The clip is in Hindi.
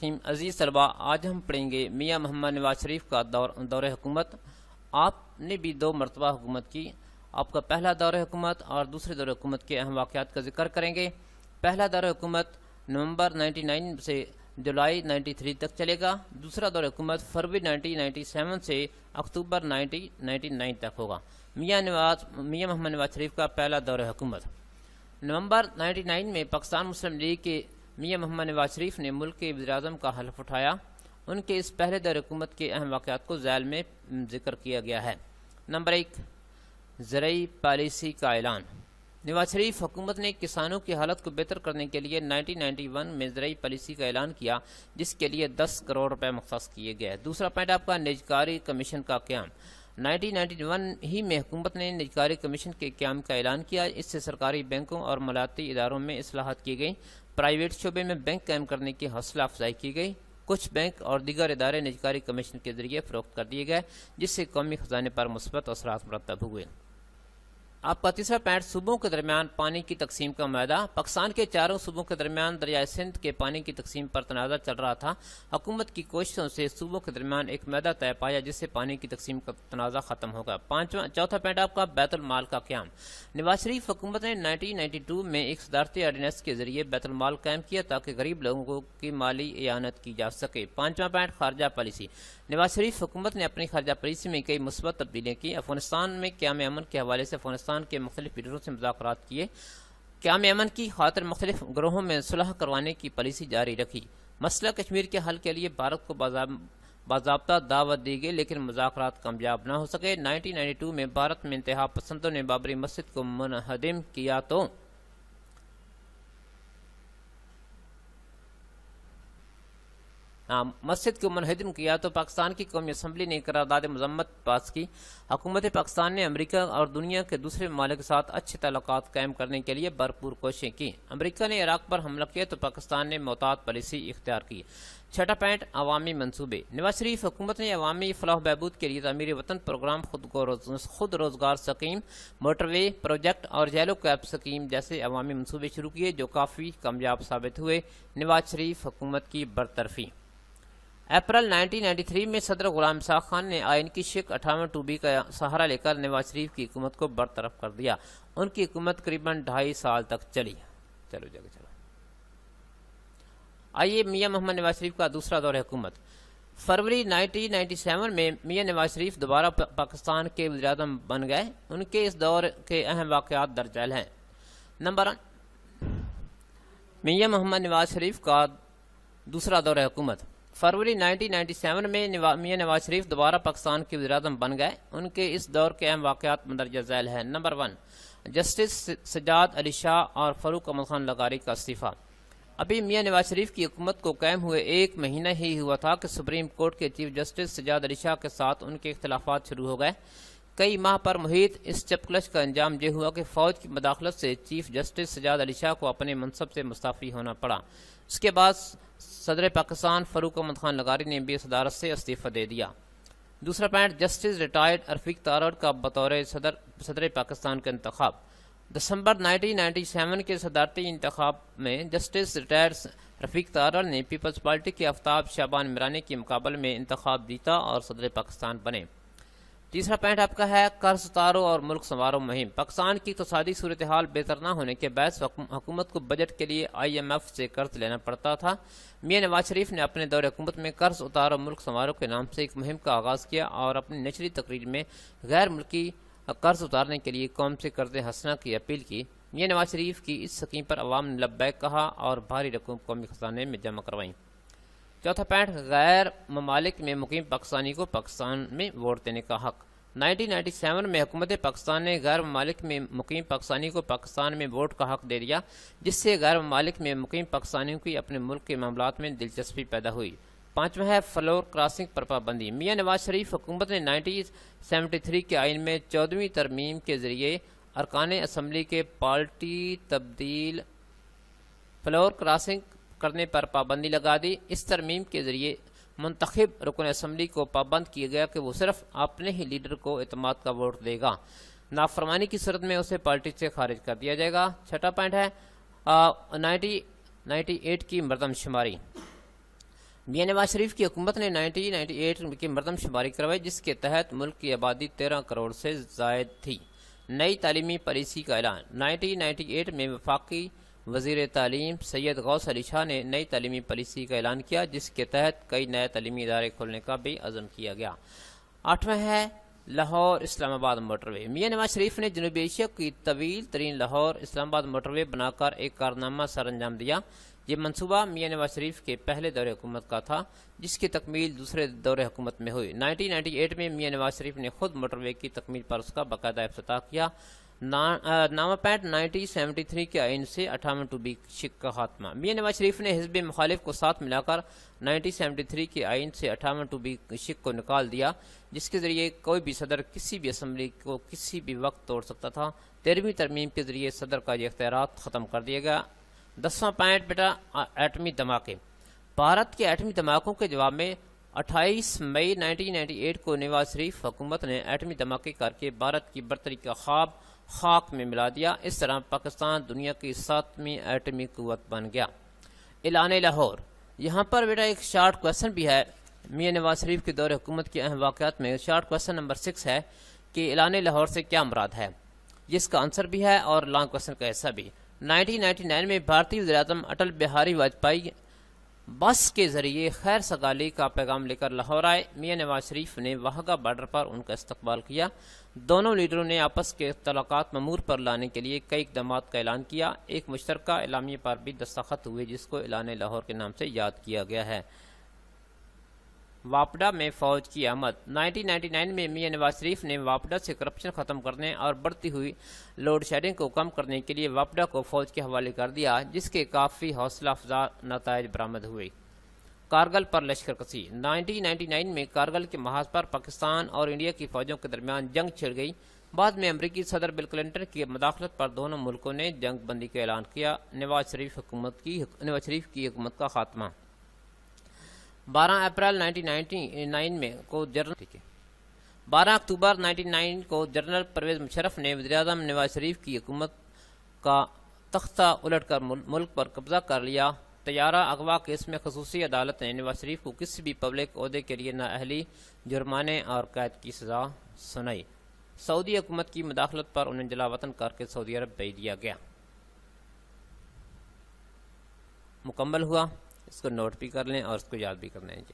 रहीम अजीज़ सरबा आज हम पढ़ेंगे मियाँ मोहम्मद नवाज शरीफ का दौर दौर हुकूमत आपने भी दो मरतबा हुकूमत की आपका पहला दौर हुकूमत और दूसरे दौर हुकूमत के अहम वाक़ का जिक्र करेंगे पहला दौर हुकूमत नवंबर 99 से जुलाई 93 तक चलेगा दूसरा दौर हुकूमत फरवरी 1997 से अक्टूबर 1999 तक होगा मियाँ नवाज मियाँ मोहम्मद नवाज शरीफ का पहला दौर हुकूमत नवंबर 99 में पाकिस्तान मुस्लिम लीग के मियाँ मोहम्मद नवाज शरीफ ने मुल्क के वजराजम का हल्फ उठाया उनके इस पहले दर हुकूमत के अहम वाक़ात को जैल में जिक्र किया गया है नंबर एक ज़रूरी पॉलिसी का ऐलान नवाज शरीफ हुकूमत ने किसानों की हालत को बेहतर करने के लिए 1991 में ज़रूरी पॉलिसी का ऐलान किया जिसके लिए 10 करोड़ रुपए मख्स किए गए दूसरा पॉइंट आपका निजकारी कमीशन का क्याम 1991 ही में हुकूमत ने निजकारी कमीशन के क्याम का ऐलान किया इससे सरकारी बैंकों और मलाती इदारों में असलाहत की गई प्राइवेट शोबे में बैंक कायम करने की हौसला अफजाई की गई कुछ बैंक और दीगर इदारे निजकारी कमीशन के जरिए फरोख्त कर दिए गए जिससे कौमी खजाने पर मुस्बत असरात मरतब हुए आपका तीसरा पैंठ सूबों के दरमियान पानी की तकसीम का मैदा पाकिस्तान के चारों सूबों के दरमियान दरियाए सिंध के पानी की तकसीम पर तनाज़ा चल रहा था हुकूमत की कोशिशों से सूबों के दरमियान एक मैदा तय पाया जिससे पानी की तकसीम का तनाज़ा खत्म होगा पांचवा चौथा पैंट आपका बैतुलमाल का क्याम नवाज शरीफ हुकूमत ने नाइनटीन नाइन्टी टू में एक सदारती आर्डीनेंस के जरिए बैतुलमाल कायम किया ताकि गरीब लोगों की माली एनत की जा सके पांचवा पैंट खारजा पॉलिसी नवाज शरीफ हुकूमत ने अपनी खारजा पॉलिसी में कई मुस्बत तब्दीलियां की अफगानिस्तान में क्याम अमन के हवाले से अफगानिस्तान पाकिस्तान के मुख्तलिफ लीडरों से मुजाकर किए क्या मेमन की खातर मुख्तलिफ ग्रोहों में सुलह करवाने की पॉलिसी जारी रखी मसला कश्मीर के हल के लिए भारत को बाबा दावत दी गई लेकिन मुजाकर कामयाब न हो सके नाइनटीन टू में भारत में इंतहा पसंदों ने बाबरी मस्जिद को मनहदम किया तो मस्जिद को मुनहदम किया तो पाकिस्तान की कौमी असम्बली ने करारदाद मजम्मत पास की हकूमत पाकिस्तान ने अमरीका और दुनिया के दूसरे ममालिक के साथ अच्छे तल्लक कायम करने के लिए भरपूर कोशिशें की अमरीका ने इराक पर हमला किया तो पाकिस्तान ने मोहतात पॉलिसी इख्तियार की छठा पॉइंट अवामी मनसूबे नवाज शरीफ हुकूमत ने अवामी फलाह बहबूद के लिए तमीर वतन प्रोग्राम खुद को रोज, खुद रोजगार स्कीम मोटरवे प्रोजेक्ट और जेलो कैब स्कीम जैसे अवामी मनसूबे शुरू किए जो काफ़ी कामयाब साबित हुए नवाज शरीफ हुकूमत की बरतरफी अप्रैल 1993 में सदर गुलाम शाह खान ने आयन की शेख अठावन टूबी का सहारा लेकर नवाज शरीफ की हुकूमत को बरतरफ कर दिया उनकी हुकूमत करीबन ढाई साल तक चली चलो जगह चलो आइए मिया मोहम्मद नवाज शरीफ का दूसरा दौर हुकूमत फरवरी 1997 में मियां नवाज शरीफ दोबारा पाकिस्तान के वजम बन गए उनके इस दौर के अहम वाक़ात दर्जैल हैं नंबर मियाँ मोहम्मद नवाज शरीफ का दूसरा दौर हुकूमत फरवरी 1997 में मियाँ नवाज शरीफ दोबारा पाकिस्तान के वजराजम बन गए उनके इस दौर के अहम वाकत मंदरजा झैल है number one justice Sajjad Ali Shah और फरूक अमल खान लगारी का इस्तीफ़ा अभी मियाँ नवाज शरीफ की हुकूमत को कायम हुए एक महीना ही हुआ था कि सुप्रीम कोर्ट के चीफ जस्टिस सजाद अली शाह के साथ उनके अख्तलाफा शुरू हो गए कई माह पर मुहित इस चपकलश का अंजाम यह हुआ कि फौज की मदाखलत से चीफ जस्टिस सजाद अली शाह को अपने मनसब से मुस्ताफ़ी होना पड़ा उसके बाद सदर पाकिस्तान फरूक अहमद खान लगारी ने भी सदारत से इस्तीफ़ा दे दिया दूसरा point justice retired Rafiq Tarar का बतौर सदर सदर पाकिस्तान का इंतखब दिसंबर 1997 के सदारती इंतखब में जस्टिस रिटायर्ड रफीक तारड़ ने पीपल्स पार्टी के आफ्ताब शाबान मिरानी के मुकाबले में इंतखब जीता और सदर पाकिस्तान बने तीसरा पॉइंट आपका है कर्ज उतारो और मुल्क संवारो मुहिम पाकिस्तान की तसादी सूरत हाल बेहतर न होने के बैस हुकूमत को बजट के लिए आई एम एफ से कर्ज लेना पड़ता था मियाँ नवाज शरीफ ने अपने दौर हुकूमत में कर्ज उतारो मुल्क संवारो के नाम से एक मुहिम का आगाज़ किया और अपनी नचली तकरीर में गैर मुल्की कर्ज उतारने के लिए कौम से कर्ज हंसना की अपील की मियाँ नवाज शरीफ की इस स्कीम पर अवाम ने लब्बैक कहा और भारी रकम कौमी खजाने में जमा करवाई चौथा पॉइंट गैर ममालिक में मुकीम पाकिस्तानी को पाकिस्तान में वोट देने का हक 1997 में हुकूमत पाकिस्तान ने गैर ममालिक में मुकीम पाकिस्तानी को पाकिस्तान में वोट का हक दे दिया जिससे गैर ममालिक में मुकीम पाकिस्तानियों की अपने मुल्क के मामला में दिलचस्पी पैदा हुई पांचवा है फ्लोर क्रॉसिंग पर पाबंदी मियाँ नवाज शरीफ हुकूमत ने 1973 के आइन में चौदहवीं तरमीम के जरिए अरकान असम्बली के पार्टी तब्दील फ्लोर क्रॉसिंग करने पर पाबंदी लगा दी इस तरमीम के ज़रिए मंतखब रुकन असम्बली को पाबंद किया गया कि वो सिर्फ अपने ही लीडर को अतमाद का वोट देगा नाफरमानी की सूरत में उसे पार्टी से खारिज कर दिया जाएगा छठा पॉइंट है नाइन्टी एट की मरदमशुमारी मियाँ नवाज शरीफ की हुकूमत ने नाइनटीन नाइनटी एट की मरदमशुमारी करवाई जिसके तहत मुल्क की आबादी तेरह करोड़ से जायद थी नई तालीमी पॉलिसी का ऐलान नाइनटीन नाइन्टी एट में वफाकी वजीर तालीम सैयद गौस अली शाह ने नई तलीमी पॉलिसी का ऐलान किया जिसके तहत कई नए तलीमी इदारे खोलने का भी अज़म किया गया आठवा है लाहौर इस्लामाबाद मोटरवे मियाँ नवाज शरीफ ने जनूबी एशिया की तवील तरीन लाहौर इस्लामाबाद मोटरवे बनाकर एक कारनामा सर अंजाम दिया ये मनसूबा मियाँ नवाज शरीफ के पहले दौरे हुकूमत का था जिसकी तकमील दूसरे दौरे हुकूमत में हुई 1998 में मियाँ नवाज शरीफ ने खुद मोटरवे की तकमील पर उसका बाकायदा अफ्ताह किया नामापैट नाइनटीन सेवेंटी थ्री के आइन से अठावन टू बी शिक खात्मा मियाँ नवाज शरीफ ने हिजब मुखालिफ को साथ मिलाकर नाइनटीन सेवेंटी थ्री के आइन से अठावन टू बी शिक को निकाल दिया जिसके जरिए कोई भी सदर किसी भी असम्बली को किसी भी वक्त तोड़ सकता था तेरहवीं तरमीम के जरिए सदर का ये अख्तियार ख़त्म कर दिया गया दसवां पॉइंट बेटा एटमी धमाके भारत के एटमी धमाकों के जवाब में 28 मई 1998 को नवाज शरीफ हुकूमत ने एटमी धमाके करके भारत की बर्तरी का ख्वाब खाक में मिला दिया इस तरह पाकिस्तान दुनिया की सातवीं एटमी कुत बन गया एलान लाहौर यहाँ पर बेटा एक शार्ट क्वेश्चन भी है मियाँ नवाज शरीफ के दौरे हुकूमत के अहम वाकत में शार्ट क्वेश्चन नंबर सिक्स है कि एलान लाहौर से क्या मुराद है जिसका आंसर भी है और लॉन्ग क्वेश्चन का हिस्सा भी 1999 में भारतीय वजी अटल बिहारी वाजपेयी बस के जरिए खैर सगाली का पैगाम लेकर लाहौर आए मियाँ नवाज शरीफ ने वाहगा बॉर्डर पर उनका इस्तकबाल किया दोनों लीडरों ने आपस के तलाकात ममूर पर लाने के लिए कई इकदाम का ऐलान किया एक मुश्तरक इलामी पर भी दस्तखत हुए जिसको एलान लाहौर के नाम से याद किया गया है वापडा में फौज की आमद 1999 में मियाँ नवाज शरीफ ने वापडा से करप्शन खत्म करने और बढ़ती हुई लोड शेडिंग को कम करने के लिए वापडा को फौज के हवाले कर दिया जिसके काफ़ी हौसला अफजा नतज बरामद हुए कारगल पर लश्कर कसी 1999 में कारगल के महाज पर पाकिस्तान और इंडिया की फौजों के दरमियान जंग छिड़ गई बाद में अमरीकी सदर बिल क्लिंटन की मदाखलत पर दोनों मुल्कों ने जंग बंदी का ऐलान किया नवाज शरीफ की नवाज शरीफ की हुकूमत का खात्मा बारह अप्रैल नाइनटीन में को जर्नल ठीक है बारह अक्टूबर 1999 को जनरल परवेज मुशरफ ने अजम नवाज शरीफ की हुकूमत का तख्ता उलट कर मुल्क पर कब्जा कर लिया तैयारा अगवा केस में खसूसी अदालत ने नवाज शरीफ को किसी भी पब्लिक अहदे के लिए नाअहली जुर्माने और कैद की सजा सुनाई सऊदी हुकूमत की मुदाखलत पर उन्हें जलावतन करके सऊदी अरब भेज दिया गया मुकम्मल हुआ इसको नोट भी कर लें और इसको याद भी कर लें